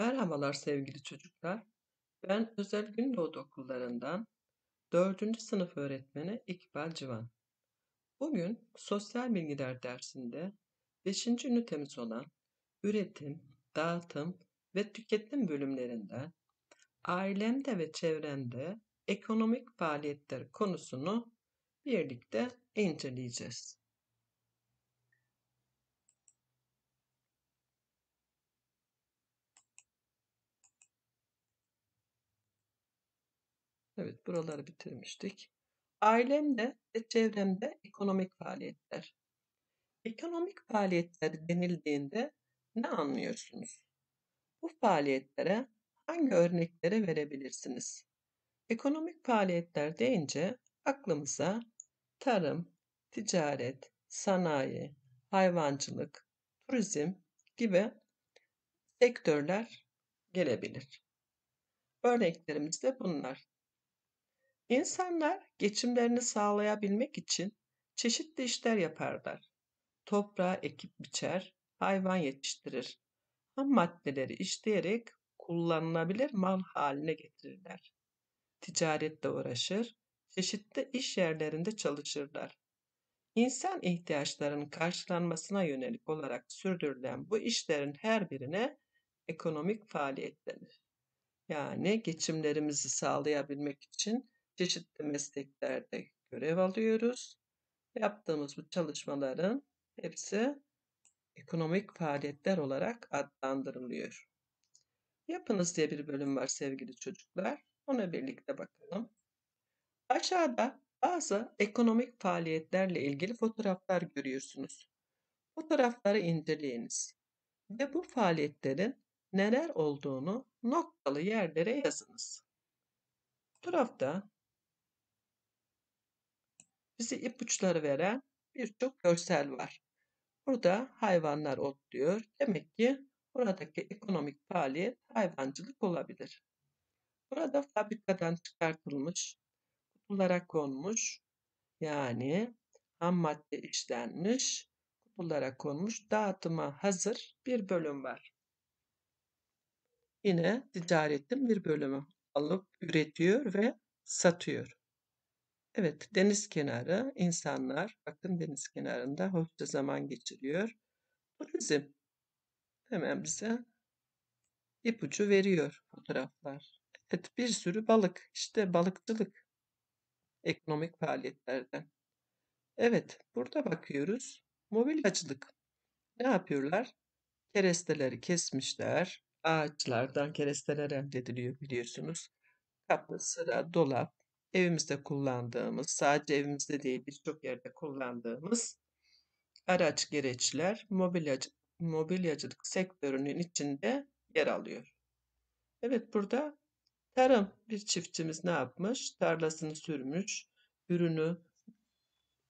Merhabalar sevgili çocuklar. Ben Özel Gündoğdu Okullarından 4. sınıf öğretmeni İkbal Civan. Bugün sosyal bilgiler dersinde 5. ünitemiz olan üretim, dağıtım ve tüketim bölümlerinden ailemde ve çevremde ekonomik faaliyetler konusunu birlikte inceleyeceğiz. Evet buraları bitirmiştik. Ailemde ve çevremde ekonomik faaliyetler. Ekonomik faaliyetler denildiğinde ne anlıyorsunuz? Bu faaliyetlere hangi örnekleri verebilirsiniz? Ekonomik faaliyetler deyince aklımıza tarım, ticaret, sanayi, hayvancılık, turizm gibi sektörler gelebilir. Örneklerimiz de bunlar. İnsanlar geçimlerini sağlayabilmek için çeşitli işler yaparlar. Toprağı ekip biçer, hayvan yetiştirir. Ham maddeleri işleyerek kullanılabilir mal haline getirirler. Ticarette uğraşır, çeşitli iş yerlerinde çalışırlar. İnsan ihtiyaçlarının karşılanmasına yönelik olarak sürdürülen bu işlerin her birine ekonomik faaliyet denir. Yani geçimlerimizi sağlayabilmek için çeşitli mesleklerde görev alıyoruz. Yaptığımız bu çalışmaların hepsi ekonomik faaliyetler olarak adlandırılıyor. Yapınız diye bir bölüm var sevgili çocuklar. Ona birlikte bakalım. Aşağıda bazı ekonomik faaliyetlerle ilgili fotoğraflar görüyorsunuz. Fotoğrafları inceleyiniz ve bu faaliyetlerin neler olduğunu noktalı yerlere yazınız. Fotoğrafta bize ipuçları veren birçok görsel var. Burada hayvanlar otluyor. Demek ki buradaki ekonomik faaliyet hayvancılık olabilir. Burada fabrikadan çıkartılmış, kutulara konmuş, yani ham madde işlenmiş, kutulara konmuş, dağıtıma hazır bir bölüm var. Yine ticaretin bir bölümü alıp üretiyor ve satıyor. Evet, deniz kenarı insanlar bakın deniz kenarında hoşça zaman geçiriyor. Turizm hemen bize ipucu veriyor fotoğraflar. Evet, bir sürü balık. işte balıkçılık ekonomik faaliyetlerden. Evet, burada bakıyoruz. Mobilyacılık. Ne yapıyorlar? Keresteleri kesmişler. Ağaçlardan keresteler elde ediliyor biliyorsunuz. Kapı, sıra, dolap, evimizde kullandığımız, sadece evimizde değil birçok yerde kullandığımız araç gereçler mobilyacı, mobilyacılık sektörünün içinde yer alıyor. Evet burada tarım bir çiftçimiz ne yapmış? Tarlasını sürmüş, ürünü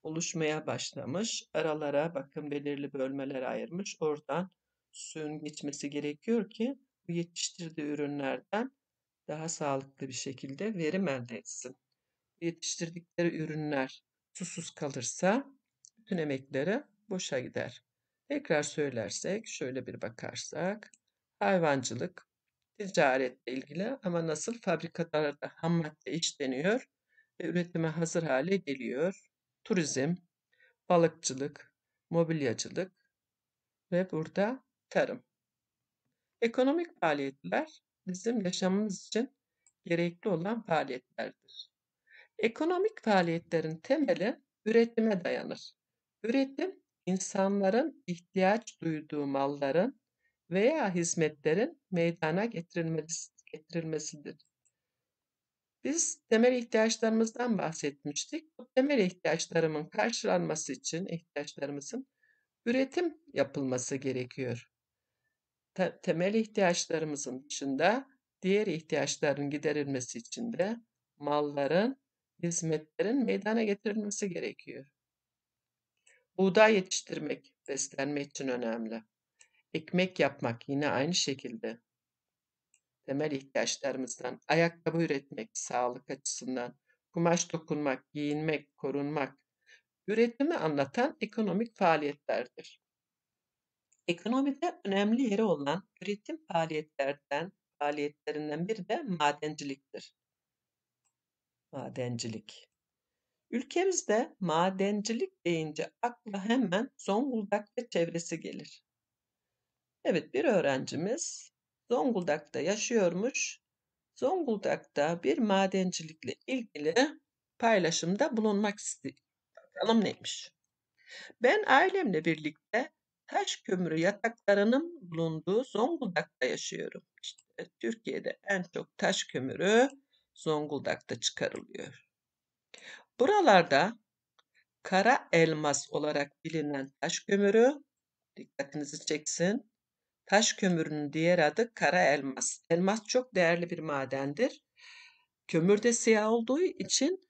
oluşmaya başlamış. Aralara bakın belirli bölmeler ayırmış. Oradan suyun geçmesi gerekiyor ki bu yetiştirdiği ürünlerden daha sağlıklı bir şekilde verim elde etsin yetiştirdikleri ürünler susuz kalırsa bütün emekleri boşa gider. Tekrar söylersek şöyle bir bakarsak hayvancılık ticaretle ilgili ama nasıl fabrikalarda ham madde işleniyor ve üretime hazır hale geliyor. Turizm, balıkçılık, mobilyacılık ve burada tarım. Ekonomik faaliyetler bizim yaşamımız için gerekli olan faaliyetlerdir. Ekonomik faaliyetlerin temeli üretime dayanır. Üretim, insanların ihtiyaç duyduğu malların veya hizmetlerin meydana getirilmesidir. Biz temel ihtiyaçlarımızdan bahsetmiştik. Bu temel ihtiyaçlarımın karşılanması için ihtiyaçlarımızın üretim yapılması gerekiyor. Te temel ihtiyaçlarımızın dışında diğer ihtiyaçların giderilmesi için de malların hizmetlerin meydana getirilmesi gerekiyor. Buğday yetiştirmek beslenme için önemli. Ekmek yapmak yine aynı şekilde. Temel ihtiyaçlarımızdan ayakkabı üretmek sağlık açısından, kumaş dokunmak, giyinmek, korunmak, üretimi anlatan ekonomik faaliyetlerdir. Ekonomide önemli yeri olan üretim faaliyetlerden faaliyetlerinden biri de madenciliktir. Madencilik. Ülkemizde madencilik deyince akla hemen Zonguldak ve çevresi gelir. Evet bir öğrencimiz Zonguldak'ta yaşıyormuş. Zonguldak'ta bir madencilikle ilgili paylaşımda bulunmak istiyor. Bakalım neymiş. Ben ailemle birlikte taş kömürü yataklarının bulunduğu Zonguldak'ta yaşıyorum. İşte Türkiye'de en çok taş kömürü Zonguldak'ta çıkarılıyor. Buralarda kara elmas olarak bilinen taş kömürü, dikkatinizi çeksin, taş kömürünün diğer adı kara elmas. Elmas çok değerli bir madendir. Kömür de siyah olduğu için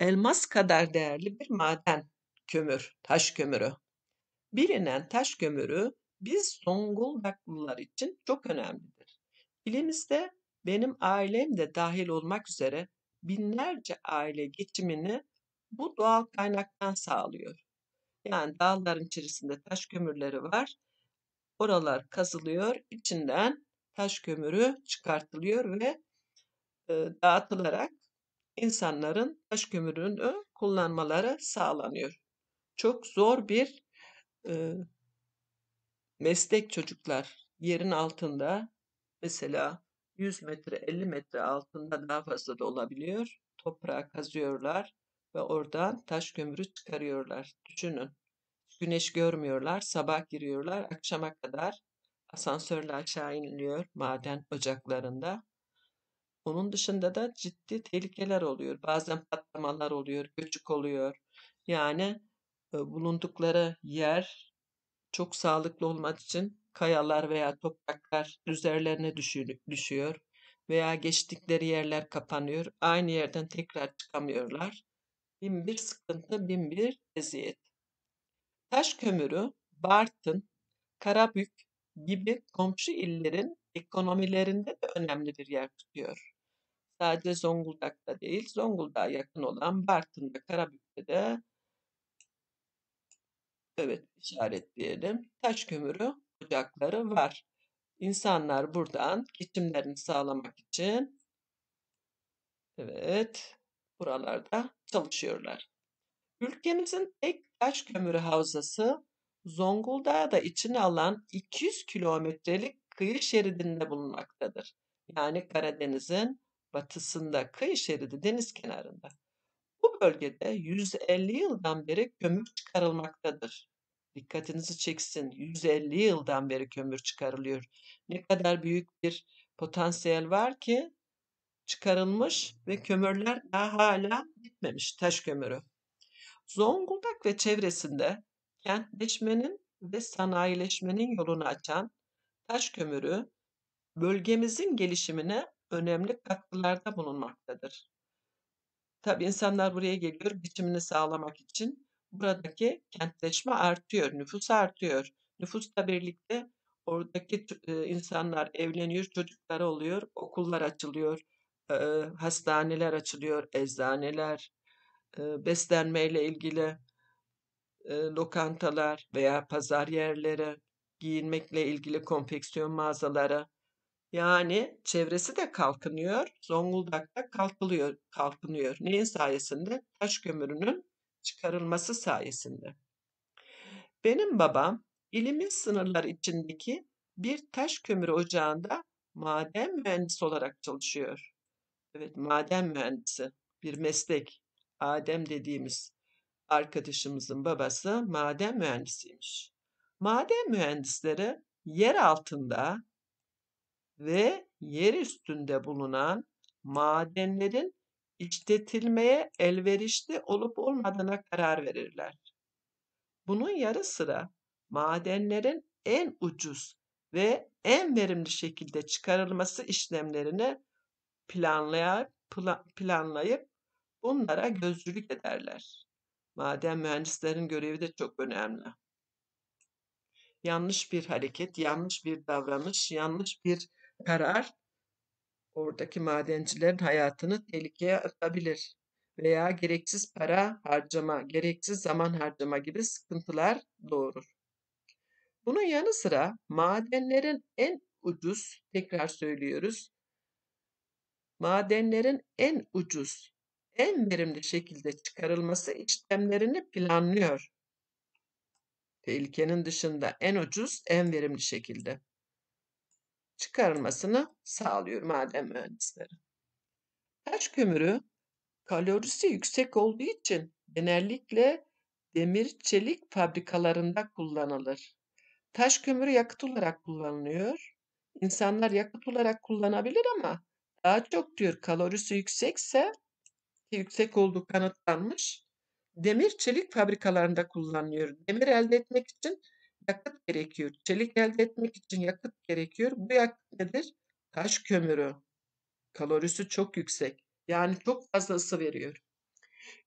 elmas kadar değerli bir maden kömür, taş kömürü. Bilinen taş kömürü biz Zonguldaklılar için çok önemlidir. İlimizde benim ailem de dahil olmak üzere binlerce aile geçimini bu doğal kaynaktan sağlıyor. Yani dağların içerisinde taş kömürleri var. Oralar kazılıyor, içinden taş kömürü çıkartılıyor ve e, dağıtılarak insanların taş kömürünü kullanmaları sağlanıyor. Çok zor bir e, meslek çocuklar yerin altında mesela 100 metre 50 metre altında daha fazla da olabiliyor. Toprağı kazıyorlar ve oradan taş kömürü çıkarıyorlar. Düşünün. Güneş görmüyorlar, sabah giriyorlar, akşama kadar asansörle aşağı iniliyor maden ocaklarında. Onun dışında da ciddi tehlikeler oluyor. Bazen patlamalar oluyor, göçük oluyor. Yani e, bulundukları yer çok sağlıklı olmak için kayalar veya topraklar üzerlerine düşüyor veya geçtikleri yerler kapanıyor. Aynı yerden tekrar çıkamıyorlar. Bin bir sıkıntı, bin bir eziyet. Taş kömürü, Bartın, Karabük gibi komşu illerin ekonomilerinde de önemli bir yer tutuyor. Sadece Zonguldak'ta değil, Zonguldak'a yakın olan Bartın'da, Karabük'te de evet işaretleyelim. Taş kömürü ocakları var. İnsanlar buradan geçimlerini sağlamak için evet buralarda çalışıyorlar. Ülkemizin tek taş kömürü havzası Zonguldak'ta içine alan 200 kilometrelik kıyı şeridinde bulunmaktadır. Yani Karadeniz'in batısında kıyı şeridi deniz kenarında. Bu bölgede 150 yıldan beri kömür çıkarılmaktadır dikkatinizi çeksin. 150 yıldan beri kömür çıkarılıyor. Ne kadar büyük bir potansiyel var ki çıkarılmış ve kömürler daha hala bitmemiş taş kömürü. Zonguldak ve çevresinde kentleşmenin ve sanayileşmenin yolunu açan taş kömürü bölgemizin gelişimine önemli katkılarda bulunmaktadır. Tabi insanlar buraya geliyor biçimini sağlamak için buradaki kentleşme artıyor, nüfus artıyor. Nüfusla birlikte oradaki e, insanlar evleniyor, çocuklar oluyor, okullar açılıyor, e, hastaneler açılıyor, eczaneler, e, beslenmeyle ilgili lokantalar veya pazar yerleri, giyinmekle ilgili konfeksiyon mağazaları. Yani çevresi de kalkınıyor. Zonguldak'ta kalkılıyor, kalkınıyor. Neyin sayesinde? Taş kömürünün çıkarılması sayesinde. Benim babam ilimin sınırları içindeki bir taş kömür ocağında maden mühendisi olarak çalışıyor. Evet maden mühendisi bir meslek. Adem dediğimiz arkadaşımızın babası maden mühendisiymiş. Maden mühendisleri yer altında ve yer üstünde bulunan madenlerin işletilmeye elverişli olup olmadığına karar verirler. Bunun yarı sıra madenlerin en ucuz ve en verimli şekilde çıkarılması işlemlerini planlayar, pla, planlayıp bunlara gözcülük ederler. Maden mühendislerin görevi de çok önemli. Yanlış bir hareket, yanlış bir davranış, yanlış bir karar oradaki madencilerin hayatını tehlikeye atabilir veya gereksiz para harcama, gereksiz zaman harcama gibi sıkıntılar doğurur. Bunun yanı sıra madenlerin en ucuz, tekrar söylüyoruz, madenlerin en ucuz, en verimli şekilde çıkarılması işlemlerini planlıyor. Tehlikenin dışında en ucuz, en verimli şekilde çıkarılmasını sağlıyor maden mühendisleri. Taş kömürü kalorisi yüksek olduğu için genellikle demir çelik fabrikalarında kullanılır. Taş kömürü yakıt olarak kullanılıyor. İnsanlar yakıt olarak kullanabilir ama daha çok diyor kalorisi yüksekse yüksek olduğu kanıtlanmış. Demir çelik fabrikalarında kullanılıyor. Demir elde etmek için yakıt gerekiyor. Çelik elde etmek için yakıt gerekiyor. Bu yakıt nedir? Taş kömürü. Kalorisi çok yüksek. Yani çok fazla ısı veriyor.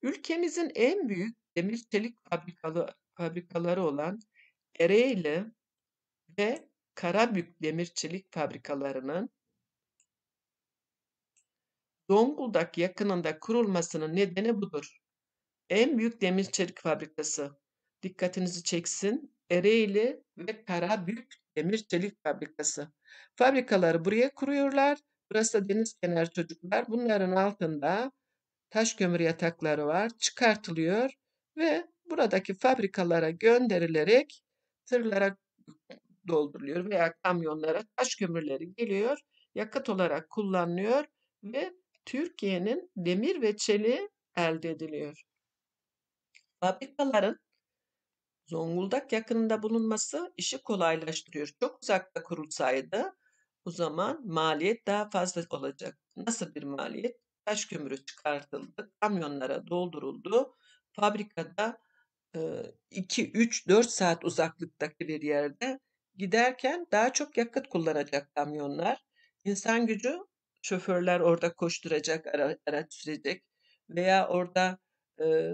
Ülkemizin en büyük demir çelik fabrikalı, fabrikaları olan Ereğli ve Karabük demir çelik fabrikalarının Zonguldak yakınında kurulmasının nedeni budur. En büyük demir çelik fabrikası. Dikkatinizi çeksin. Ereğli ve Kara büyük Demir Çelik Fabrikası. Fabrikaları buraya kuruyorlar. Burası da deniz kenarı çocuklar. Bunların altında taş kömür yatakları var. Çıkartılıyor ve buradaki fabrikalara gönderilerek tırlara dolduruluyor veya kamyonlara taş kömürleri geliyor. Yakıt olarak kullanılıyor ve Türkiye'nin demir ve çeliği elde ediliyor. Fabrikaların Zonguldak yakınında bulunması işi kolaylaştırıyor. Çok uzakta kurulsaydı o zaman maliyet daha fazla olacak. Nasıl bir maliyet? Taş kömürü çıkartıldı, kamyonlara dolduruldu. Fabrikada 2, 3, 4 saat uzaklıktaki bir yerde giderken daha çok yakıt kullanacak kamyonlar. İnsan gücü şoförler orada koşturacak, araç sürecek veya orada e,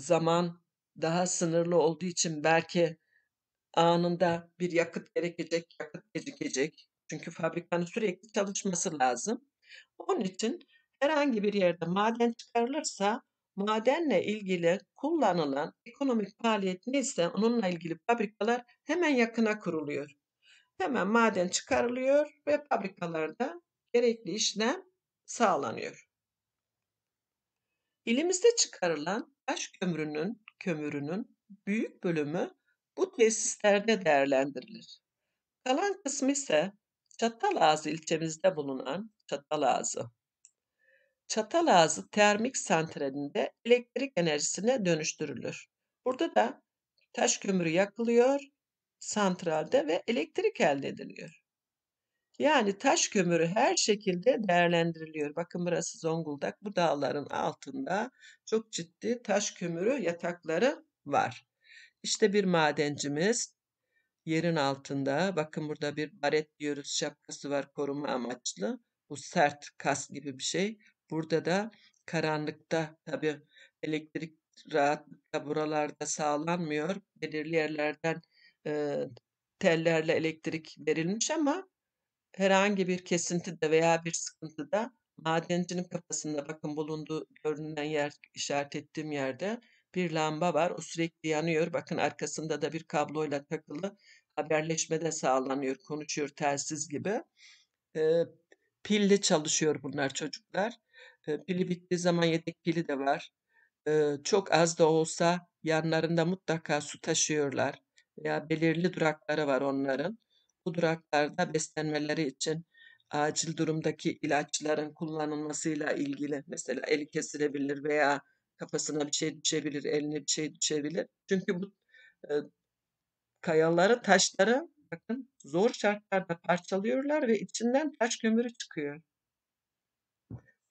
zaman daha sınırlı olduğu için belki anında bir yakıt gerekecek, yakıt gecikecek. Çünkü fabrikanın sürekli çalışması lazım. Onun için herhangi bir yerde maden çıkarılırsa madenle ilgili kullanılan ekonomik faaliyet neyse onunla ilgili fabrikalar hemen yakına kuruluyor. Hemen maden çıkarılıyor ve fabrikalarda gerekli işlem sağlanıyor. İlimizde çıkarılan taş kömürünün kömürünün büyük bölümü bu tesislerde değerlendirilir. Kalan kısmı ise çatal ağzı ilçemizde bulunan çatal ağzı. Çatal ağzı termik santralinde elektrik enerjisine dönüştürülür. Burada da taş kömürü yakılıyor santralde ve elektrik elde ediliyor. Yani taş kömürü her şekilde değerlendiriliyor. Bakın burası Zonguldak. Bu dağların altında çok ciddi taş kömürü yatakları var. İşte bir madencimiz yerin altında. Bakın burada bir baret diyoruz şapkası var koruma amaçlı. Bu sert kas gibi bir şey. Burada da karanlıkta tabii elektrik rahatlıkla buralarda sağlanmıyor. Belirli yerlerden e, tellerle elektrik verilmiş ama herhangi bir kesinti de veya bir sıkıntı da madencinin kafasında bakın bulunduğu görünen yer işaret ettiğim yerde bir lamba var. O sürekli yanıyor. Bakın arkasında da bir kabloyla takılı haberleşme de sağlanıyor. Konuşuyor telsiz gibi. E, pilli çalışıyor bunlar çocuklar. E, pili bittiği zaman yedek pili de var. E, çok az da olsa yanlarında mutlaka su taşıyorlar. Veya belirli durakları var onların. Bu duraklarda beslenmeleri için acil durumdaki ilaçların kullanılmasıyla ilgili mesela eli kesilebilir veya kafasına bir şey düşebilir, eline bir şey düşebilir. Çünkü bu e, kayaları, taşları bakın zor şartlarda parçalıyorlar ve içinden taş kömürü çıkıyor.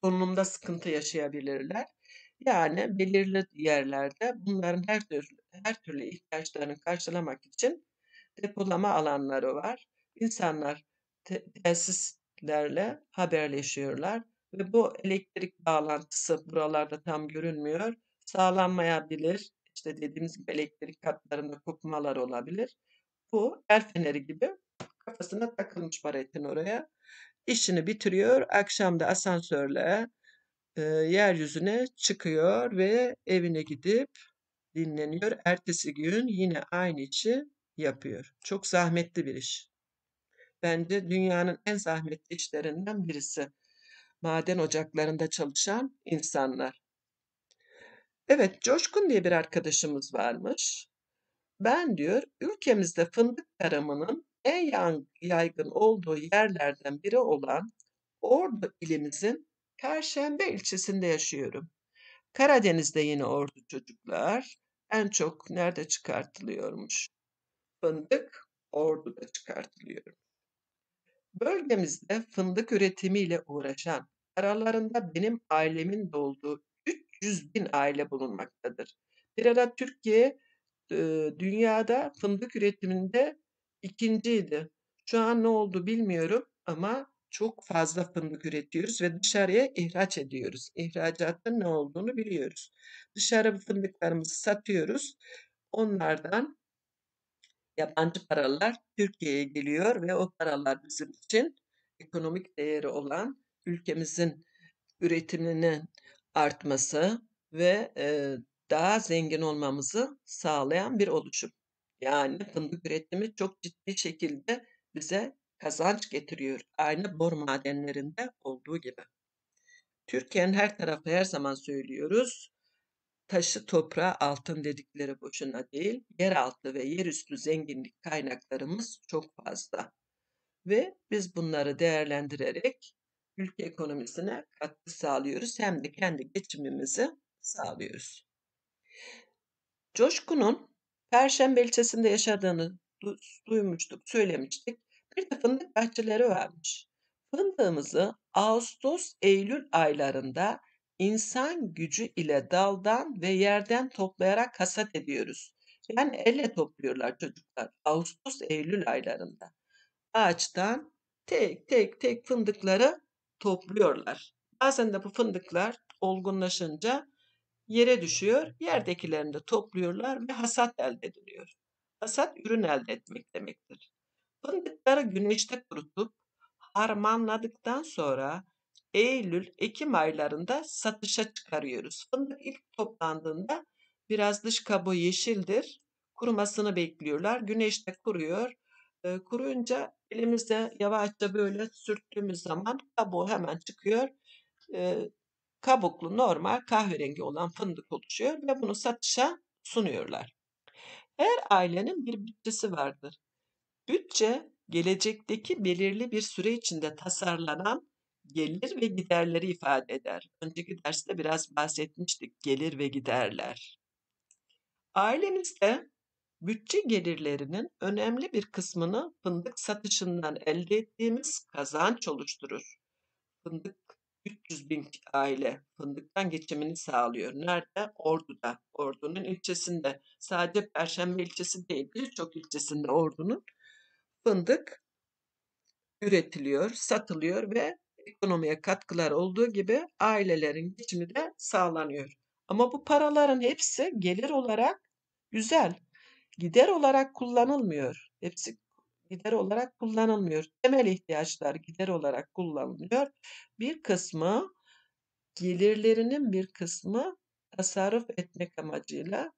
Solunumda sıkıntı yaşayabilirler. Yani belirli yerlerde bunların her türlü, her türlü ihtiyaçlarını karşılamak için depolama alanları var. İnsanlar te- tesislerle haberleşiyorlar ve bu elektrik bağlantısı buralarda tam görünmüyor. Sağlanmayabilir. İşte dediğimiz gibi elektrik katlarında kopmalar olabilir. Bu el feneri gibi kafasına takılmış Barettin oraya. İşini bitiriyor. Akşam da asansörle e, yeryüzüne çıkıyor ve evine gidip dinleniyor. Ertesi gün yine aynı işi yapıyor. Çok zahmetli bir iş. Bence dünyanın en zahmetli işlerinden birisi. Maden ocaklarında çalışan insanlar. Evet, Coşkun diye bir arkadaşımız varmış. Ben diyor, ülkemizde fındık tarımının en yaygın olduğu yerlerden biri olan Ordu ilimizin Perşembe ilçesinde yaşıyorum. Karadeniz'de yine Ordu çocuklar en çok nerede çıkartılıyormuş? fındık Ordu'da çıkartılıyor. Bölgemizde fındık üretimiyle uğraşan, aralarında benim ailemin de olduğu 300 bin aile bulunmaktadır. Bir ara Türkiye e, dünyada fındık üretiminde ikinciydi. Şu an ne oldu bilmiyorum ama çok fazla fındık üretiyoruz ve dışarıya ihraç ediyoruz. İhracatın ne olduğunu biliyoruz. Dışarı fındıklarımızı satıyoruz. Onlardan yabancı paralar Türkiye'ye geliyor ve o paralar bizim için ekonomik değeri olan ülkemizin üretiminin artması ve e, daha zengin olmamızı sağlayan bir oluşum. Yani fındık üretimi çok ciddi şekilde bize kazanç getiriyor. Aynı bor madenlerinde olduğu gibi. Türkiye'nin her tarafı her zaman söylüyoruz taşı toprağa altın dedikleri boşuna değil, yeraltı ve yerüstü zenginlik kaynaklarımız çok fazla. Ve biz bunları değerlendirerek ülke ekonomisine katkı sağlıyoruz hem de kendi geçimimizi sağlıyoruz. Coşkun'un Perşembe ilçesinde yaşadığını duymuştuk, söylemiştik. Bir de fındık bahçeleri varmış. Fındığımızı Ağustos-Eylül aylarında insan gücü ile daldan ve yerden toplayarak hasat ediyoruz. Yani elle topluyorlar çocuklar Ağustos-Eylül aylarında. Ağaçtan tek tek tek fındıkları topluyorlar. Bazen de bu fındıklar olgunlaşınca yere düşüyor. Yerdekilerini de topluyorlar ve hasat elde ediliyor. Hasat ürün elde etmek demektir. Fındıkları güneşte kurutup harmanladıktan sonra Eylül, Ekim aylarında satışa çıkarıyoruz. Fındık ilk toplandığında biraz dış kabuğu yeşildir. Kurumasını bekliyorlar. Güneşte kuruyor. E, kuruyunca elimizde yavaşça böyle sürttüğümüz zaman kabuğu hemen çıkıyor. E, kabuklu normal kahverengi olan fındık oluşuyor ve bunu satışa sunuyorlar. Her ailenin bir bütçesi vardır. Bütçe gelecekteki belirli bir süre içinde tasarlanan gelir ve giderleri ifade eder. Önceki derste biraz bahsetmiştik gelir ve giderler. Ailemizde bütçe gelirlerinin önemli bir kısmını fındık satışından elde ettiğimiz kazanç oluşturur. Fındık 300 bin aile fındıktan geçimini sağlıyor. Nerede? Ordu'da. Ordu'nun ilçesinde. Sadece Perşembe ilçesi değil birçok ilçesinde Ordu'nun fındık üretiliyor, satılıyor ve ekonomiye katkılar olduğu gibi ailelerin geçimi de sağlanıyor. Ama bu paraların hepsi gelir olarak güzel. Gider olarak kullanılmıyor. Hepsi gider olarak kullanılmıyor. Temel ihtiyaçlar gider olarak kullanılıyor. Bir kısmı gelirlerinin bir kısmı tasarruf etmek amacıyla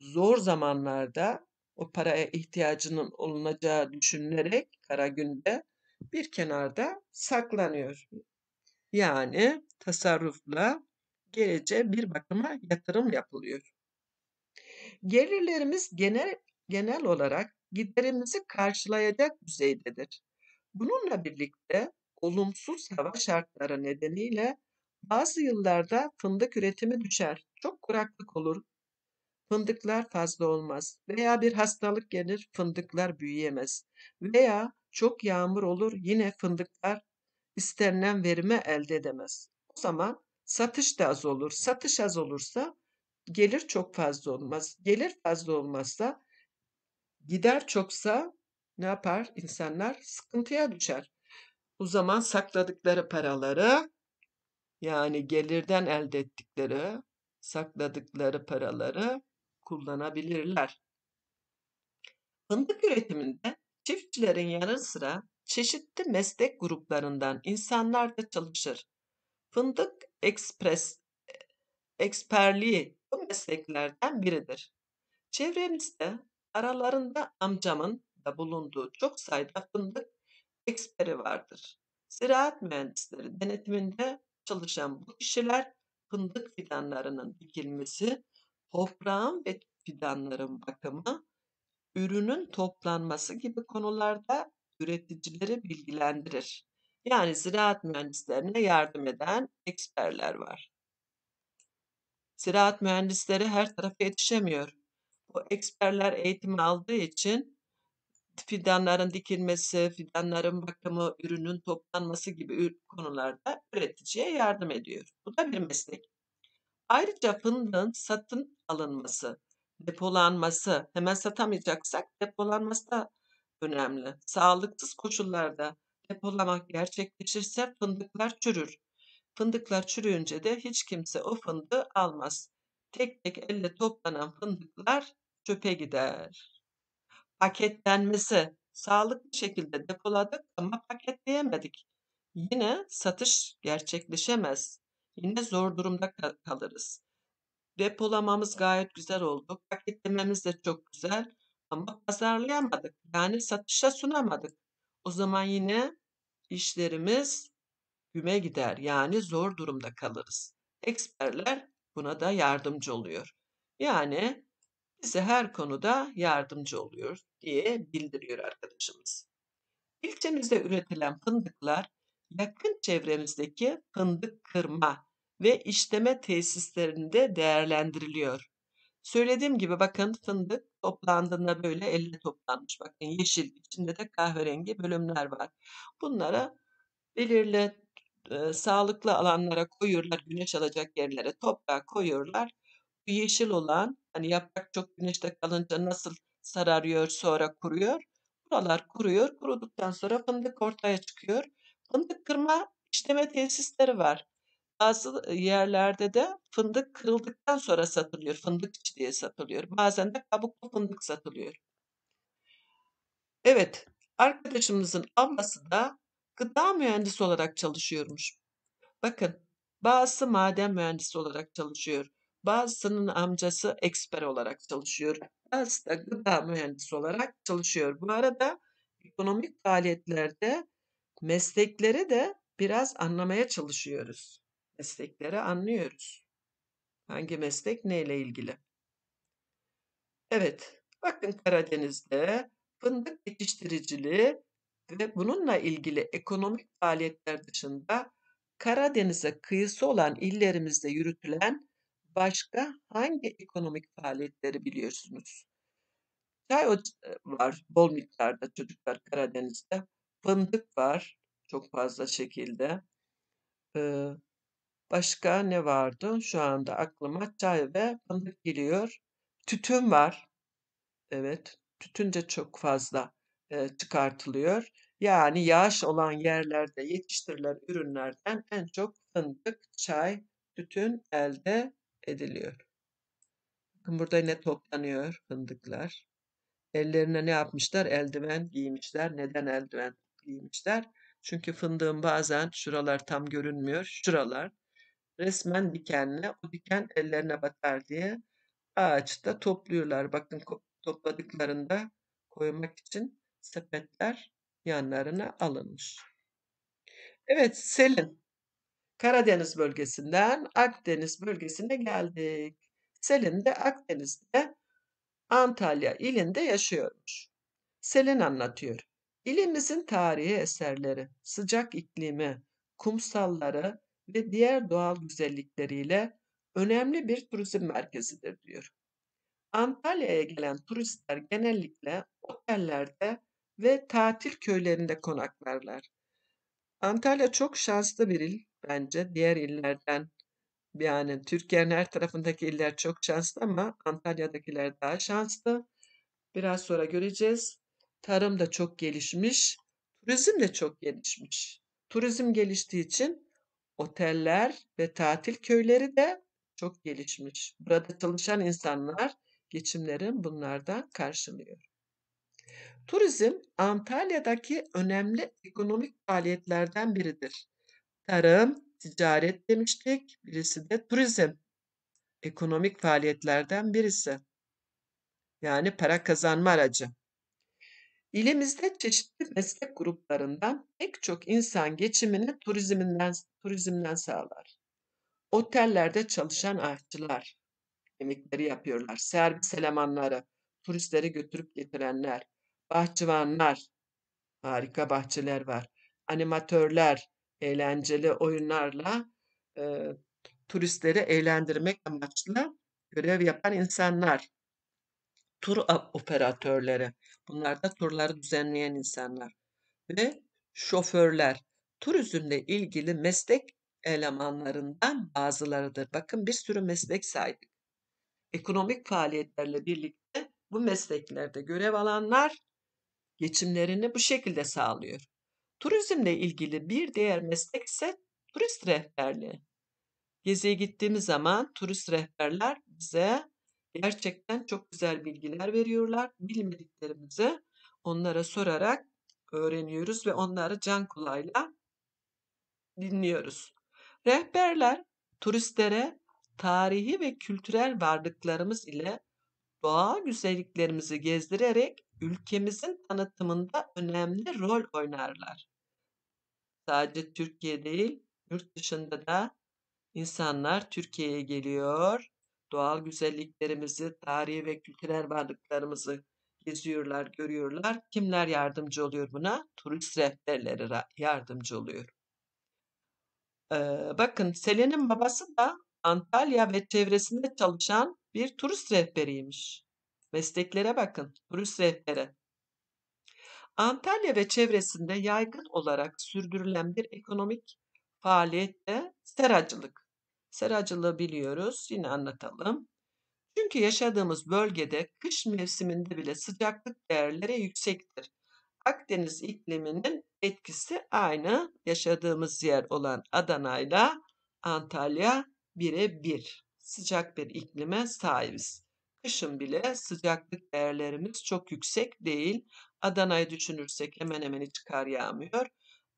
zor zamanlarda o paraya ihtiyacının olunacağı düşünülerek kara günde bir kenarda saklanıyor. Yani tasarrufla geleceğe bir bakıma yatırım yapılıyor. Gelirlerimiz genel genel olarak giderimizi karşılayacak düzeydedir. Bununla birlikte olumsuz hava şartları nedeniyle bazı yıllarda fındık üretimi düşer. Çok kuraklık olur. Fındıklar fazla olmaz veya bir hastalık gelir fındıklar büyüyemez veya çok yağmur olur yine fındıklar istenilen verime elde edemez. O zaman satış da az olur. Satış az olursa gelir çok fazla olmaz. Gelir fazla olmazsa gider çoksa ne yapar? insanlar? sıkıntıya düşer. O zaman sakladıkları paraları yani gelirden elde ettikleri sakladıkları paraları kullanabilirler. Fındık üretiminde Çiftçilerin yanı sıra çeşitli meslek gruplarından insanlar da çalışır. Fındık ekspres e, eksperliği bu mesleklerden biridir. Çevremizde aralarında amcamın da bulunduğu çok sayıda fındık eksperi vardır. Ziraat mühendisleri denetiminde çalışan bu kişiler fındık fidanlarının dikilmesi, toprağın ve fidanların bakımı, ürünün toplanması gibi konularda üreticileri bilgilendirir. Yani ziraat mühendislerine yardım eden eksperler var. Ziraat mühendisleri her tarafa yetişemiyor. Bu eksperler eğitimi aldığı için fidanların dikilmesi, fidanların bakımı, ürünün toplanması gibi konularda üreticiye yardım ediyor. Bu da bir meslek. Ayrıca fındığın satın alınması, depolanması, hemen satamayacaksak depolanması da önemli. Sağlıksız koşullarda depolamak gerçekleşirse fındıklar çürür. Fındıklar çürüyünce de hiç kimse o fındığı almaz. Tek tek elle toplanan fındıklar çöpe gider. Paketlenmesi. Sağlıklı şekilde depoladık ama paketleyemedik. Yine satış gerçekleşemez. Yine zor durumda kalırız. Depolamamız gayet güzel oldu. Paketlememiz de çok güzel. Ama pazarlayamadık. Yani satışa sunamadık. O zaman yine işlerimiz güme gider. Yani zor durumda kalırız. Eksperler buna da yardımcı oluyor. Yani bize her konuda yardımcı oluyor diye bildiriyor arkadaşımız. İlçemizde üretilen fındıklar yakın çevremizdeki fındık kırma ve işleme tesislerinde değerlendiriliyor. Söylediğim gibi bakın fındık toplandığında böyle elle toplanmış. Bakın yeşil içinde de kahverengi bölümler var. Bunlara belirli e, sağlıklı alanlara koyuyorlar, güneş alacak yerlere toprağa koyuyorlar. Bu yeşil olan hani yaprak çok güneşte kalınca nasıl sararıyor sonra kuruyor. Buralar kuruyor. Kuruduktan sonra fındık ortaya çıkıyor. Fındık kırma işleme tesisleri var. Bazı yerlerde de fındık kırıldıktan sonra satılıyor. Fındıkçı diye satılıyor. Bazen de kabuklu fındık satılıyor. Evet, arkadaşımızın ablası da gıda mühendisi olarak çalışıyormuş. Bakın, bazısı maden mühendisi olarak çalışıyor. Bazısının amcası eksper olarak çalışıyor. Bazısı da gıda mühendisi olarak çalışıyor. Bu arada ekonomik faaliyetlerde meslekleri de biraz anlamaya çalışıyoruz meslekleri anlıyoruz. Hangi meslek neyle ilgili? Evet, bakın Karadeniz'de fındık yetiştiriciliği ve bununla ilgili ekonomik faaliyetler dışında Karadeniz'e kıyısı olan illerimizde yürütülen başka hangi ekonomik faaliyetleri biliyorsunuz? Çay e, var bol miktarda çocuklar Karadeniz'de. Fındık var çok fazla şekilde. Başka ne vardı? Şu anda aklıma çay ve fındık geliyor. Tütün var. Evet, tütün de çok fazla e, çıkartılıyor. Yani yağış olan yerlerde yetiştirilen ürünlerden en çok fındık, çay, tütün elde ediliyor. Bakın burada ne toplanıyor fındıklar. Ellerine ne yapmışlar? Eldiven giymişler. Neden eldiven giymişler? Çünkü fındığın bazen şuralar tam görünmüyor. Şuralar resmen dikenli O diken ellerine batar diye ağaçta topluyorlar. Bakın topladıklarında koymak için sepetler yanlarına alınmış. Evet Selin. Karadeniz bölgesinden Akdeniz bölgesine geldik. Selin de Akdeniz'de Antalya ilinde yaşıyormuş. Selin anlatıyor. İlimizin tarihi eserleri, sıcak iklimi, kumsalları, ve diğer doğal güzellikleriyle önemli bir turizm merkezidir diyor. Antalya'ya gelen turistler genellikle otellerde ve tatil köylerinde konaklarlar. Antalya çok şanslı bir il bence diğer illerden yani Türkiye'nin her tarafındaki iller çok şanslı ama Antalya'dakiler daha şanslı. Biraz sonra göreceğiz. Tarım da çok gelişmiş, turizm de çok gelişmiş. Turizm geliştiği için oteller ve tatil köyleri de çok gelişmiş. Burada çalışan insanlar geçimlerin bunlardan karşılıyor. Turizm Antalya'daki önemli ekonomik faaliyetlerden biridir. Tarım, ticaret demiştik, birisi de turizm. Ekonomik faaliyetlerden birisi. Yani para kazanma aracı. İlimizde çeşitli meslek gruplarından pek çok insan geçimini turizminden turizmden sağlar. Otellerde çalışan aşçılar, yemekleri yapıyorlar, servis elemanları, turistleri götürüp getirenler, bahçıvanlar, harika bahçeler var, animatörler, eğlenceli oyunlarla e, turistleri eğlendirmek amaçlı görev yapan insanlar, tur operatörleri. Bunlar da turları düzenleyen insanlar ve şoförler. Turizmle ilgili meslek elemanlarından bazılarıdır. Bakın bir sürü meslek saydık. Ekonomik faaliyetlerle birlikte bu mesleklerde görev alanlar geçimlerini bu şekilde sağlıyor. Turizmle ilgili bir diğer meslek ise turist rehberliği. Geziye gittiğimiz zaman turist rehberler bize Gerçekten çok güzel bilgiler veriyorlar. Bilmediklerimizi onlara sorarak öğreniyoruz ve onları can kulağıyla dinliyoruz. Rehberler turistlere tarihi ve kültürel varlıklarımız ile doğa güzelliklerimizi gezdirerek ülkemizin tanıtımında önemli rol oynarlar. Sadece Türkiye değil, yurt dışında da insanlar Türkiye'ye geliyor doğal güzelliklerimizi, tarihi ve kültürel varlıklarımızı geziyorlar, görüyorlar. Kimler yardımcı oluyor buna? Turist rehberleri yardımcı oluyor. Ee, bakın Selen'in babası da Antalya ve çevresinde çalışan bir turist rehberiymiş. Mesleklere bakın, turist rehberi. Antalya ve çevresinde yaygın olarak sürdürülen bir ekonomik faaliyette seracılık seracılığı biliyoruz. Yine anlatalım. Çünkü yaşadığımız bölgede kış mevsiminde bile sıcaklık değerleri yüksektir. Akdeniz ikliminin etkisi aynı yaşadığımız yer olan Adana ile Antalya birebir sıcak bir iklime sahibiz. Kışın bile sıcaklık değerlerimiz çok yüksek değil. Adana'yı düşünürsek hemen hemen hiç kar yağmıyor.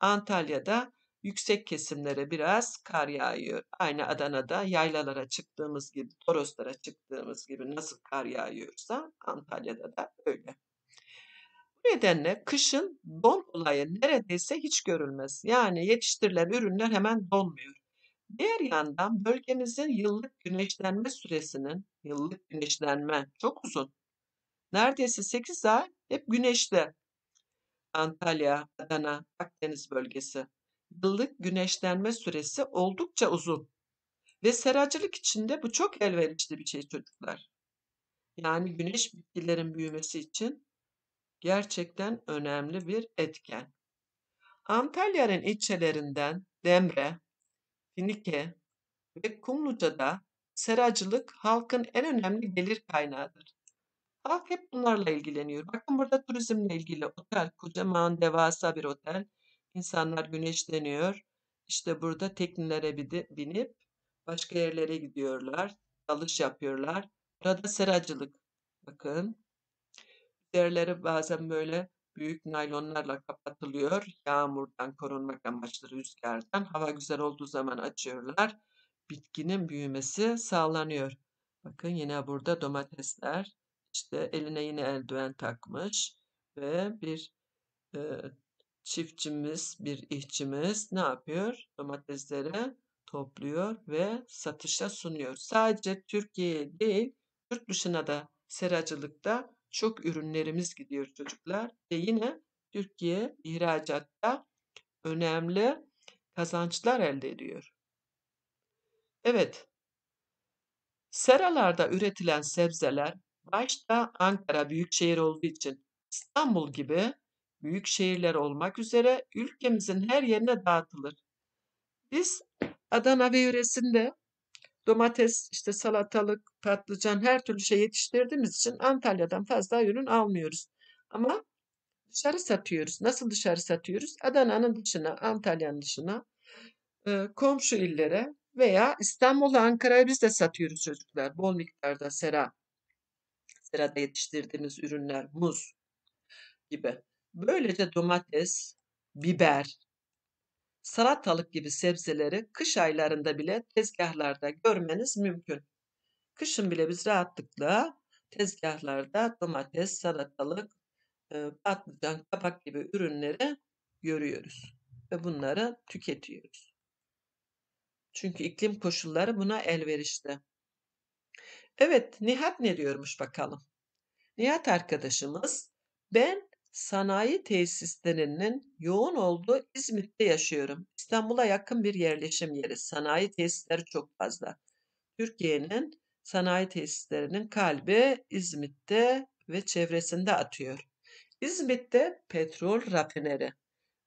Antalya'da yüksek kesimlere biraz kar yağıyor. Aynı Adana'da yaylalara çıktığımız gibi, Toroslara çıktığımız gibi nasıl kar yağıyorsa Antalya'da da öyle. Bu nedenle kışın don olayı neredeyse hiç görülmez. Yani yetiştirilen ürünler hemen donmuyor. Diğer yandan bölgenizin yıllık güneşlenme süresinin, yıllık güneşlenme çok uzun. Neredeyse 8 ay hep güneşte. Antalya, Adana, Akdeniz bölgesi yıllık güneşlenme süresi oldukça uzun. Ve seracılık içinde bu çok elverişli bir şey çocuklar. Yani güneş bitkilerin büyümesi için gerçekten önemli bir etken. Antalya'nın ilçelerinden Demre, Finike ve Kumluca'da seracılık halkın en önemli gelir kaynağıdır. Halk hep bunlarla ilgileniyor. Bakın burada turizmle ilgili otel, kocaman devasa bir otel İnsanlar güneşleniyor. İşte burada teknelere binip başka yerlere gidiyorlar. Dalış yapıyorlar. Burada seracılık. Bakın. Üzerleri bazen böyle büyük naylonlarla kapatılıyor. Yağmurdan korunmak amaçlı rüzgardan. Hava güzel olduğu zaman açıyorlar. Bitkinin büyümesi sağlanıyor. Bakın yine burada domatesler. İşte eline yine eldiven takmış ve bir e, çiftçimiz, bir işçimiz ne yapıyor? Domatesleri topluyor ve satışa sunuyor. Sadece Türkiye'ye değil, yurt dışına da seracılıkta çok ürünlerimiz gidiyor çocuklar. Ve yine Türkiye ihracatta önemli kazançlar elde ediyor. Evet, seralarda üretilen sebzeler başta Ankara büyük şehir olduğu için İstanbul gibi büyük şehirler olmak üzere ülkemizin her yerine dağıtılır. Biz Adana ve yöresinde domates, işte salatalık, patlıcan her türlü şey yetiştirdiğimiz için Antalya'dan fazla ürün almıyoruz. Ama dışarı satıyoruz. Nasıl dışarı satıyoruz? Adana'nın dışına, Antalya'nın dışına, e, komşu illere veya İstanbul'a, Ankara'ya biz de satıyoruz çocuklar. Bol miktarda sera, serada yetiştirdiğimiz ürünler, muz gibi. Böylece domates, biber, salatalık gibi sebzeleri kış aylarında bile tezgahlarda görmeniz mümkün. Kışın bile biz rahatlıkla tezgahlarda domates, salatalık, e, patlıcan, kabak gibi ürünleri görüyoruz ve bunları tüketiyoruz. Çünkü iklim koşulları buna elverişli. Evet, Nihat ne diyormuş bakalım. Nihat arkadaşımız, ben sanayi tesislerinin yoğun olduğu İzmit'te yaşıyorum. İstanbul'a yakın bir yerleşim yeri. Sanayi tesisleri çok fazla. Türkiye'nin sanayi tesislerinin kalbi İzmit'te ve çevresinde atıyor. İzmit'te petrol rafineri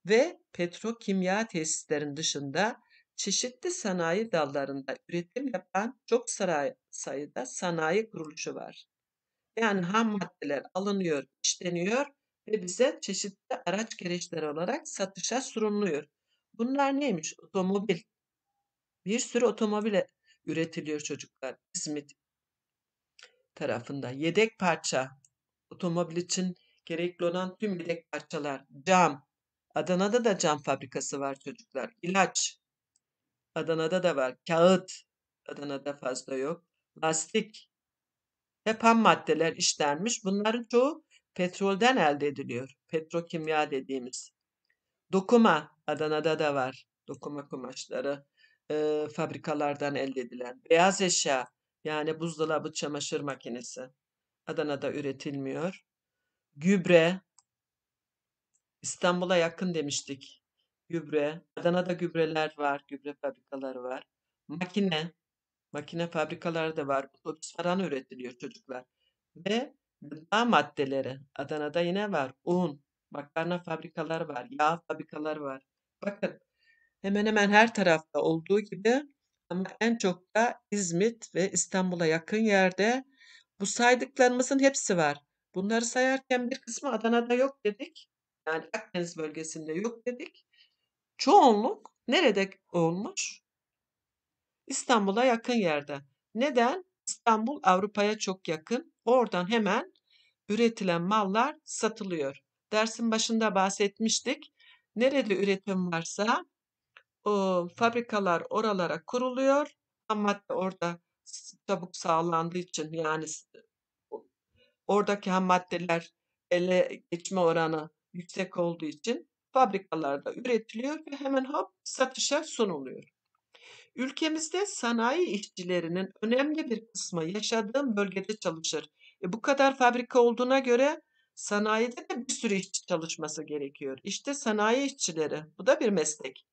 ve petrokimya tesislerinin dışında çeşitli sanayi dallarında üretim yapan çok sayıda sanayi kuruluşu var. Yani ham maddeler alınıyor, işleniyor ve bize çeşitli araç gereçleri olarak satışa sunuluyor. Bunlar neymiş? Otomobil. Bir sürü otomobil e üretiliyor çocuklar. İzmit tarafında. Yedek parça. Otomobil için gerekli olan tüm yedek parçalar. Cam. Adana'da da cam fabrikası var çocuklar. İlaç. Adana'da da var. Kağıt. Adana'da fazla yok. Lastik. Hep ham maddeler işlenmiş. Bunların çoğu petrolden elde ediliyor. Petrokimya dediğimiz. Dokuma Adana'da da var. Dokuma kumaşları e, fabrikalardan elde edilen. Beyaz eşya yani buzdolabı çamaşır makinesi Adana'da üretilmiyor. Gübre İstanbul'a yakın demiştik. Gübre. Adana'da gübreler var. Gübre fabrikaları var. Makine. Makine fabrikaları da var. Otobüs falan üretiliyor çocuklar. Ve Gıda maddeleri. Adana'da yine var. Un, makarna fabrikaları var. Yağ fabrikaları var. Bakın hemen hemen her tarafta olduğu gibi ama en çok da İzmit ve İstanbul'a yakın yerde bu saydıklarımızın hepsi var. Bunları sayarken bir kısmı Adana'da yok dedik. Yani Akdeniz bölgesinde yok dedik. Çoğunluk nerede olmuş? İstanbul'a yakın yerde. Neden? İstanbul Avrupa'ya çok yakın. Oradan hemen üretilen mallar satılıyor. Dersin başında bahsetmiştik. Nerede üretim varsa o fabrikalar oralara kuruluyor. Ham madde orada çabuk sağlandığı için yani oradaki ham maddeler ele geçme oranı yüksek olduğu için fabrikalarda üretiliyor ve hemen hop satışa sunuluyor. Ülkemizde sanayi işçilerinin önemli bir kısmı yaşadığım bölgede çalışır. E bu kadar fabrika olduğuna göre sanayide de bir sürü işçi çalışması gerekiyor. İşte sanayi işçileri. Bu da bir meslek.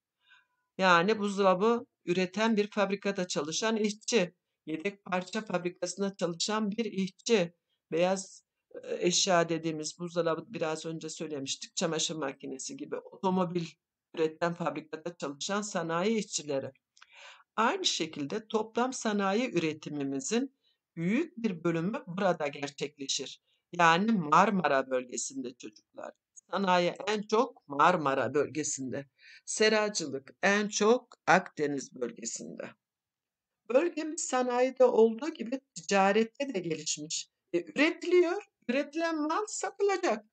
Yani buzdolabı üreten bir fabrikada çalışan işçi, yedek parça fabrikasında çalışan bir işçi, beyaz e, eşya dediğimiz buzdolabı biraz önce söylemiştik, çamaşır makinesi gibi otomobil üreten fabrikada çalışan sanayi işçileri. Aynı şekilde toplam sanayi üretimimizin büyük bir bölümü burada gerçekleşir. Yani Marmara bölgesinde çocuklar. Sanayi en çok Marmara bölgesinde. Seracılık en çok Akdeniz bölgesinde. Bölgemiz sanayide olduğu gibi ticarette de gelişmiş. E, üretiliyor, üretilen mal satılacak.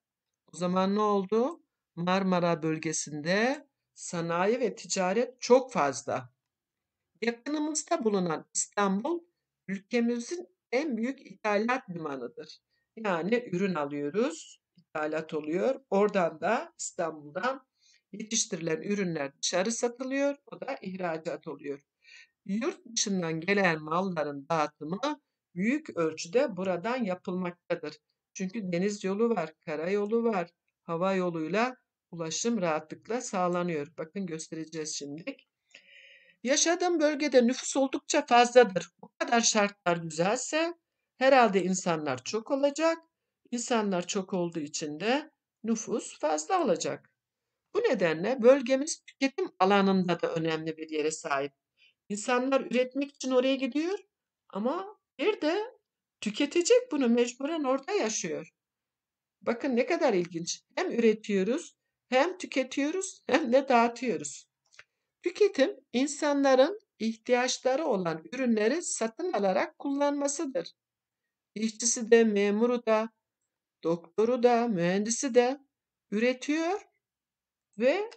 O zaman ne oldu? Marmara bölgesinde sanayi ve ticaret çok fazla. Yakınımızda bulunan İstanbul ülkemizin en büyük ithalat limanıdır. Yani ürün alıyoruz, ithalat oluyor. Oradan da İstanbul'dan yetiştirilen ürünler dışarı satılıyor, o da ihracat oluyor. Yurt dışından gelen malların dağıtımı büyük ölçüde buradan yapılmaktadır. Çünkü deniz yolu var, karayolu var, hava yoluyla ulaşım rahatlıkla sağlanıyor. Bakın göstereceğiz şimdi. Yaşadığım bölgede nüfus oldukça fazladır. Bu kadar şartlar güzelse herhalde insanlar çok olacak. İnsanlar çok olduğu için de nüfus fazla olacak. Bu nedenle bölgemiz tüketim alanında da önemli bir yere sahip. İnsanlar üretmek için oraya gidiyor ama bir de tüketecek bunu mecburen orada yaşıyor. Bakın ne kadar ilginç. Hem üretiyoruz, hem tüketiyoruz, hem de dağıtıyoruz. Tüketim insanların ihtiyaçları olan ürünleri satın alarak kullanmasıdır. İşçisi de, memuru da, doktoru da, mühendisi de üretiyor ve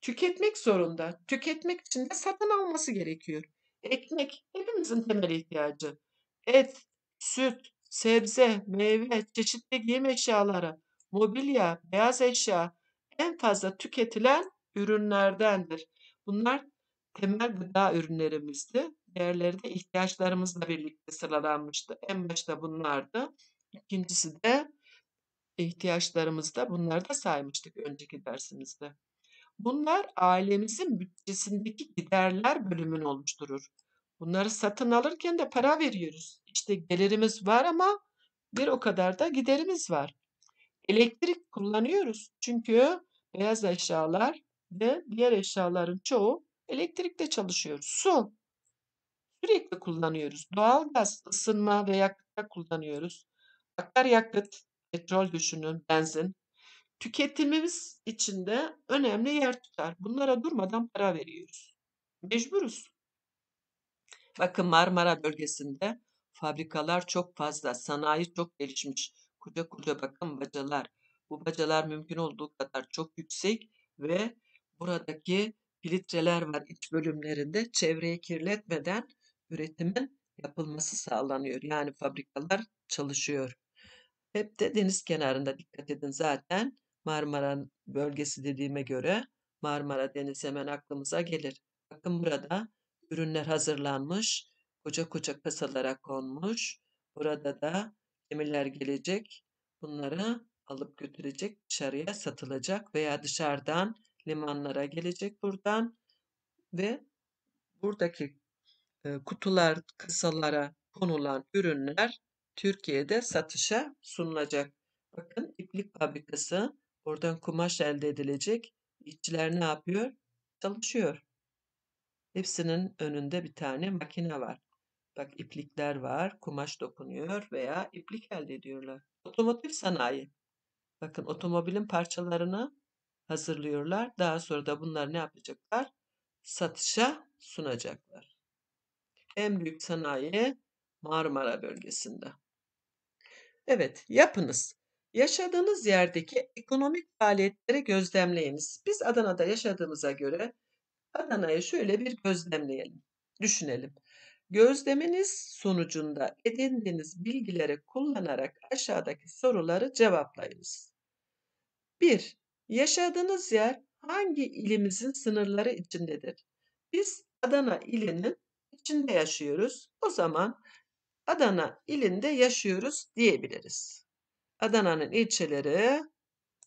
tüketmek zorunda. Tüketmek için de satın alması gerekiyor. Ekmek hepimizin temel ihtiyacı. Et, süt, sebze, meyve, çeşitli giyim eşyaları, mobilya, beyaz eşya en fazla tüketilen ürünlerdendir. Bunlar temel gıda ürünlerimizdi. Diğerleri de ihtiyaçlarımızla birlikte sıralanmıştı. En başta bunlardı. İkincisi de ihtiyaçlarımızda bunları da saymıştık önceki dersimizde. Bunlar ailemizin bütçesindeki giderler bölümünü oluşturur. Bunları satın alırken de para veriyoruz. İşte gelirimiz var ama bir o kadar da giderimiz var. Elektrik kullanıyoruz. Çünkü beyaz eşyalar ve diğer eşyaların çoğu elektrikle çalışıyor. Su sürekli kullanıyoruz. Doğal gaz, ısınma ve yakıtta kullanıyoruz. Akaryakıt, petrol düşünün, benzin. Tüketimimiz içinde önemli yer tutar. Bunlara durmadan para veriyoruz. Mecburuz. Bakın Marmara bölgesinde fabrikalar çok fazla, sanayi çok gelişmiş. Koca koca bakın bacalar. Bu bacalar mümkün olduğu kadar çok yüksek ve buradaki filtreler var iç bölümlerinde. Çevreyi kirletmeden üretimin yapılması sağlanıyor. Yani fabrikalar çalışıyor. Hep de deniz kenarında dikkat edin zaten. Marmara bölgesi dediğime göre Marmara Denizi hemen aklımıza gelir. Bakın burada ürünler hazırlanmış, koca koca kasalara konmuş. Burada da gemiler gelecek, bunları alıp götürecek, dışarıya satılacak veya dışarıdan limanlara gelecek buradan ve buradaki e, kutular kasalara konulan ürünler Türkiye'de satışa sunulacak. Bakın iplik fabrikası oradan kumaş elde edilecek. İşçiler ne yapıyor? Çalışıyor. Hepsinin önünde bir tane makine var. Bak iplikler var, kumaş dokunuyor veya iplik elde ediyorlar. Otomotiv sanayi. Bakın otomobilin parçalarını hazırlıyorlar. Daha sonra da bunlar ne yapacaklar? Satışa sunacaklar. En büyük sanayi Marmara bölgesinde. Evet, yapınız. Yaşadığınız yerdeki ekonomik faaliyetleri gözlemleyiniz. Biz Adana'da yaşadığımıza göre Adana'yı şöyle bir gözlemleyelim, düşünelim. Gözlemeniz sonucunda edindiğiniz bilgileri kullanarak aşağıdaki soruları cevaplayınız. 1. Yaşadığınız yer hangi ilimizin sınırları içindedir? Biz Adana ilinin içinde yaşıyoruz. O zaman Adana ilinde yaşıyoruz diyebiliriz. Adana'nın ilçeleri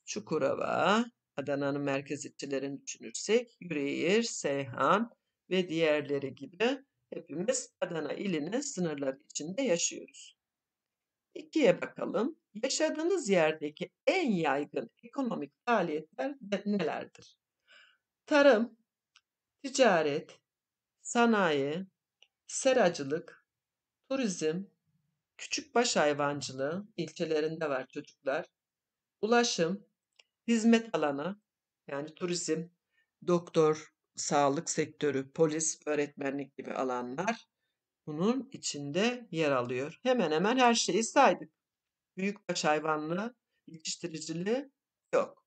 Çukurova, Adana'nın merkez ilçelerini düşünürsek Yüreğir, Seyhan ve diğerleri gibi hepimiz Adana ilinin sınırları içinde yaşıyoruz. İkiye bakalım. Yaşadığınız yerdeki en yaygın ekonomik faaliyetler nelerdir? Tarım, ticaret, sanayi, seracılık, turizm, küçükbaş hayvancılığı ilçelerinde var çocuklar. Ulaşım, hizmet alanı yani turizm, doktor, sağlık sektörü, polis, öğretmenlik gibi alanlar bunun içinde yer alıyor. Hemen hemen her şeyi saydık. Büyükbaş hayvanla yetiştiriciliği yok.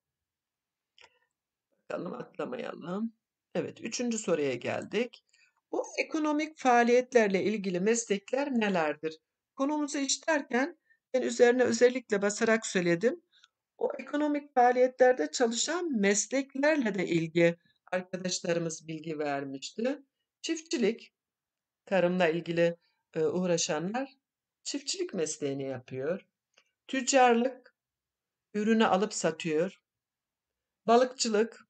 Bakalım atlamayalım. Evet üçüncü soruya geldik. Bu ekonomik faaliyetlerle ilgili meslekler nelerdir? Konumuzu işlerken ben üzerine özellikle basarak söyledim. O ekonomik faaliyetlerde çalışan mesleklerle de ilgi arkadaşlarımız bilgi vermişti. Çiftçilik, Tarımla ilgili e, uğraşanlar çiftçilik mesleğini yapıyor. Tüccarlık ürünü alıp satıyor. Balıkçılık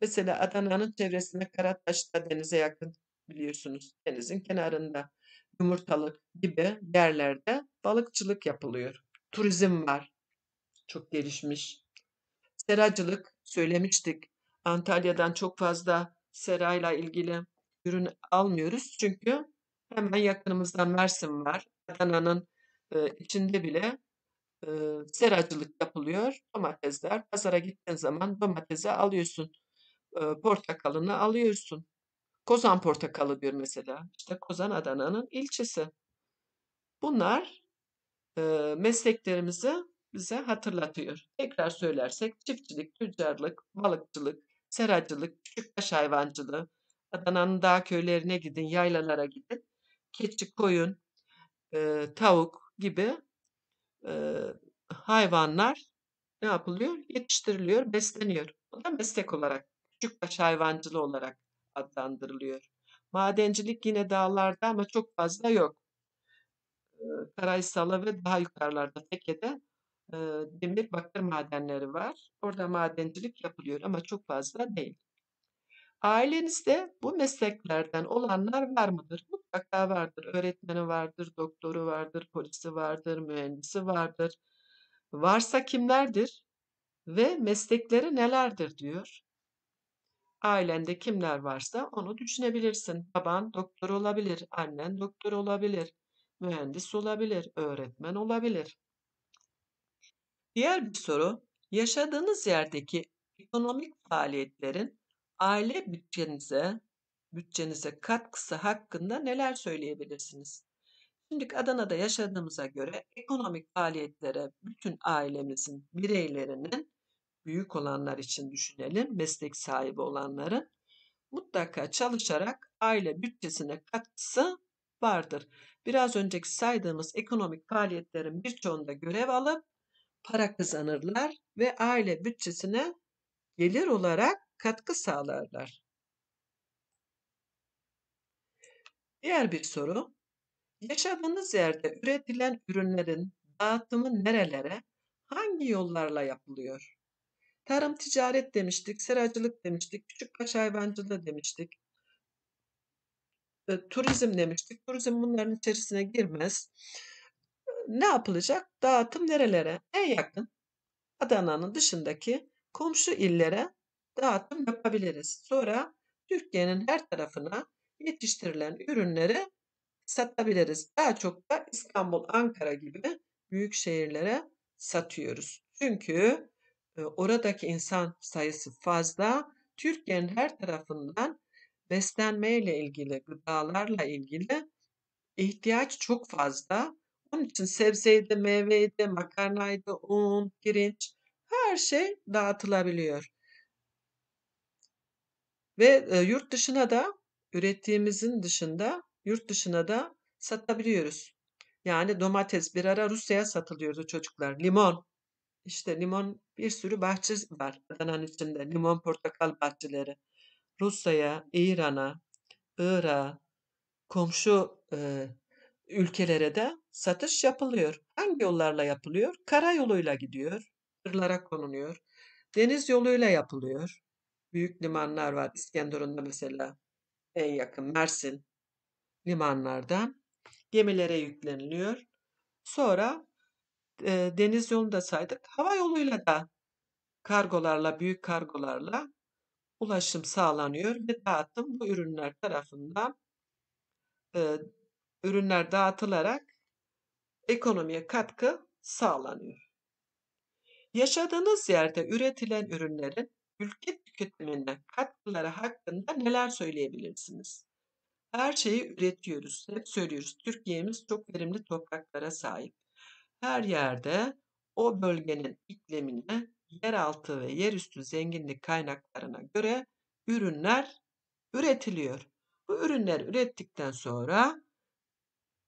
mesela Adana'nın çevresinde Karataş'ta denize yakın biliyorsunuz denizin kenarında yumurtalık gibi yerlerde balıkçılık yapılıyor. Turizm var. Çok gelişmiş. Seracılık söylemiştik. Antalya'dan çok fazla serayla ilgili ürün almıyoruz çünkü Hemen yakınımızda Mersin var. Adana'nın e, içinde bile e, seracılık yapılıyor. Domatesler pazara gittiğin zaman domatesi alıyorsun. E, portakalını alıyorsun. Kozan portakalı diyor mesela. İşte Kozan Adana'nın ilçesi. Bunlar e, mesleklerimizi bize hatırlatıyor. Tekrar söylersek çiftçilik, tüccarlık, balıkçılık, seracılık, küçükbaş hayvancılığı, Adana'nın dağ köylerine gidin, yaylalara gidin keçi, koyun, e, tavuk gibi e, hayvanlar ne yapılıyor? Yetiştiriliyor, besleniyor. O da meslek olarak, küçük küçükbaş hayvancılığı olarak adlandırılıyor. Madencilik yine dağlarda ama çok fazla yok. E, ve daha yukarılarda Teke'de e, demir bakır madenleri var. Orada madencilik yapılıyor ama çok fazla değil. Ailenizde bu mesleklerden olanlar var mıdır? Mutlaka vardır. Öğretmeni vardır, doktoru vardır, polisi vardır, mühendisi vardır. Varsa kimlerdir ve meslekleri nelerdir diyor. Ailende kimler varsa onu düşünebilirsin. Baban doktor olabilir, annen doktor olabilir, mühendis olabilir, öğretmen olabilir. Diğer bir soru, yaşadığınız yerdeki ekonomik faaliyetlerin Aile bütçenize bütçenize katkısı hakkında neler söyleyebilirsiniz? Şimdi Adana'da yaşadığımıza göre ekonomik faaliyetlere bütün ailemizin bireylerinin büyük olanlar için düşünelim, meslek sahibi olanların mutlaka çalışarak aile bütçesine katkısı vardır. Biraz önceki saydığımız ekonomik faaliyetlerin birçoğunda görev alıp para kazanırlar ve aile bütçesine gelir olarak katkı sağlarlar. Diğer bir soru. Yaşadığınız yerde üretilen ürünlerin dağıtımı nerelere, hangi yollarla yapılıyor? Tarım ticaret demiştik, seracılık demiştik, küçükbaş hayvancılığı demiştik, turizm demiştik. Turizm bunların içerisine girmez. ne yapılacak? Dağıtım nerelere? En yakın Adana'nın dışındaki komşu illere dağıtım yapabiliriz. Sonra Türkiye'nin her tarafına yetiştirilen ürünleri satabiliriz. Daha çok da İstanbul, Ankara gibi büyük şehirlere satıyoruz. Çünkü e, oradaki insan sayısı fazla. Türkiye'nin her tarafından beslenmeyle ilgili, gıdalarla ilgili ihtiyaç çok fazla. Onun için sebzeydi, meyveydi, makarnaydı, un, pirinç her şey dağıtılabiliyor. Ve e, yurt dışına da ürettiğimizin dışında yurt dışına da satabiliyoruz. Yani domates bir ara Rusya'ya satılıyordu çocuklar. Limon. İşte limon bir sürü bahçe var Adana'nın içinde. Limon portakal bahçeleri. Rusya'ya, İran'a, Irak'a, komşu e, ülkelere de satış yapılıyor. Hangi yollarla yapılıyor? Karayoluyla gidiyor, tırlara konunuyor, deniz yoluyla yapılıyor büyük limanlar var. İskenderun'da mesela en yakın Mersin limanlardan gemilere yükleniliyor. Sonra e, deniz yolunu da saydık. Hava yoluyla da kargolarla, büyük kargolarla ulaşım sağlanıyor ve dağıtım bu ürünler tarafından e, ürünler dağıtılarak ekonomiye katkı sağlanıyor. Yaşadığınız yerde üretilen ürünlerin ülke tüketimine katkıları hakkında neler söyleyebilirsiniz? Her şeyi üretiyoruz. Hep söylüyoruz. Türkiye'miz çok verimli topraklara sahip. Her yerde o bölgenin iklimine, yeraltı ve yerüstü zenginlik kaynaklarına göre ürünler üretiliyor. Bu ürünler ürettikten sonra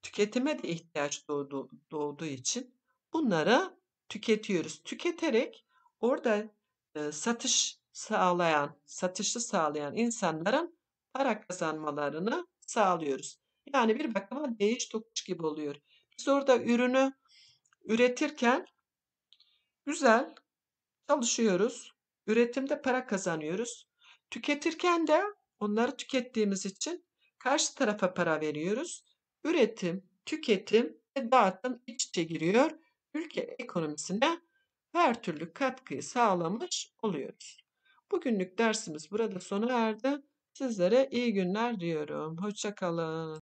tüketime de ihtiyaç doğdu, doğduğu için bunları tüketiyoruz. Tüketerek orada e, satış sağlayan, satışı sağlayan insanların para kazanmalarını sağlıyoruz. Yani bir bakıma değiş tokuş gibi oluyor. Biz orada ürünü üretirken güzel çalışıyoruz. Üretimde para kazanıyoruz. Tüketirken de onları tükettiğimiz için karşı tarafa para veriyoruz. Üretim, tüketim ve dağıtım iç içe giriyor. Ülke ekonomisine her türlü katkıyı sağlamış oluyoruz. Bugünlük dersimiz burada sona erdi. Sizlere iyi günler diyorum. Hoşçakalın.